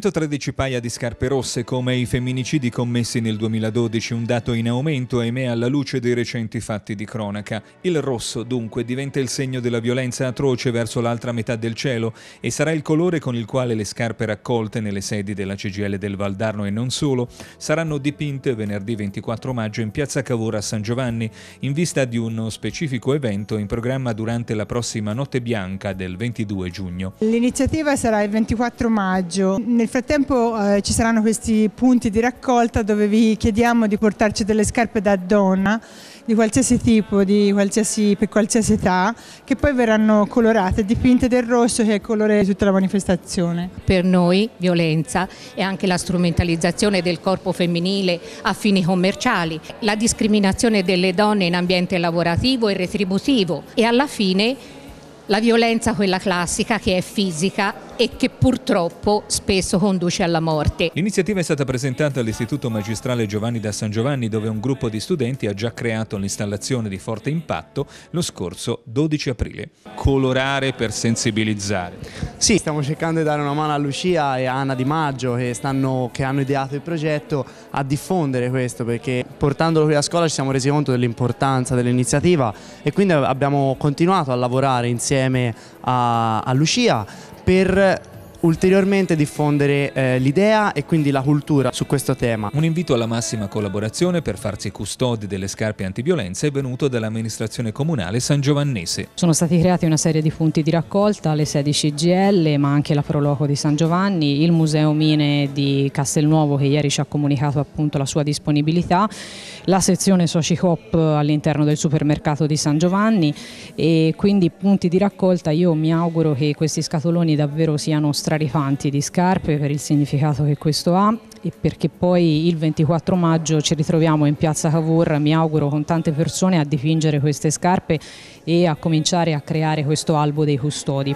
113 paia di scarpe rosse come i femminicidi commessi nel 2012, un dato in aumento ahimè alla luce dei recenti fatti di cronaca. Il rosso dunque diventa il segno della violenza atroce verso l'altra metà del cielo e sarà il colore con il quale le scarpe raccolte nelle sedi della CGL del Valdarno e non solo saranno dipinte venerdì 24 maggio in piazza Cavour a San Giovanni in vista di uno specifico evento in programma durante la prossima notte bianca del 22 giugno. L'iniziativa sarà il 24 maggio nel frattempo eh, ci saranno questi punti di raccolta dove vi chiediamo di portarci delle scarpe da donna di qualsiasi tipo, di qualsiasi, per qualsiasi età, che poi verranno colorate, dipinte del rosso che è il colore di tutta la manifestazione. Per noi violenza è anche la strumentalizzazione del corpo femminile a fini commerciali, la discriminazione delle donne in ambiente lavorativo e retributivo e alla fine la violenza quella classica che è fisica e che purtroppo spesso conduce alla morte. L'iniziativa è stata presentata all'Istituto Magistrale Giovanni da San Giovanni dove un gruppo di studenti ha già creato l'installazione di forte impatto lo scorso 12 aprile. Colorare per sensibilizzare. Sì, stiamo cercando di dare una mano a Lucia e a Anna Di Maggio che, stanno, che hanno ideato il progetto a diffondere questo perché portandolo qui a scuola ci siamo resi conto dell'importanza dell'iniziativa e quindi abbiamo continuato a lavorare insieme a, a Lucia per ulteriormente diffondere eh, l'idea e quindi la cultura su questo tema. Un invito alla massima collaborazione per farsi custodi delle scarpe antiviolenza è venuto dall'amministrazione comunale San Giovannese. Sono stati creati una serie di punti di raccolta, le 16 GL, ma anche la Proloco di San Giovanni, il Museo Mine di Castelnuovo che ieri ci ha comunicato appunto la sua disponibilità la sezione Soci Hop all'interno del supermercato di San Giovanni e quindi punti di raccolta io mi auguro che questi scatoloni davvero siano strarifanti di scarpe per il significato che questo ha e perché poi il 24 maggio ci ritroviamo in piazza Cavour, mi auguro con tante persone a dipingere queste scarpe e a cominciare a creare questo albo dei custodi.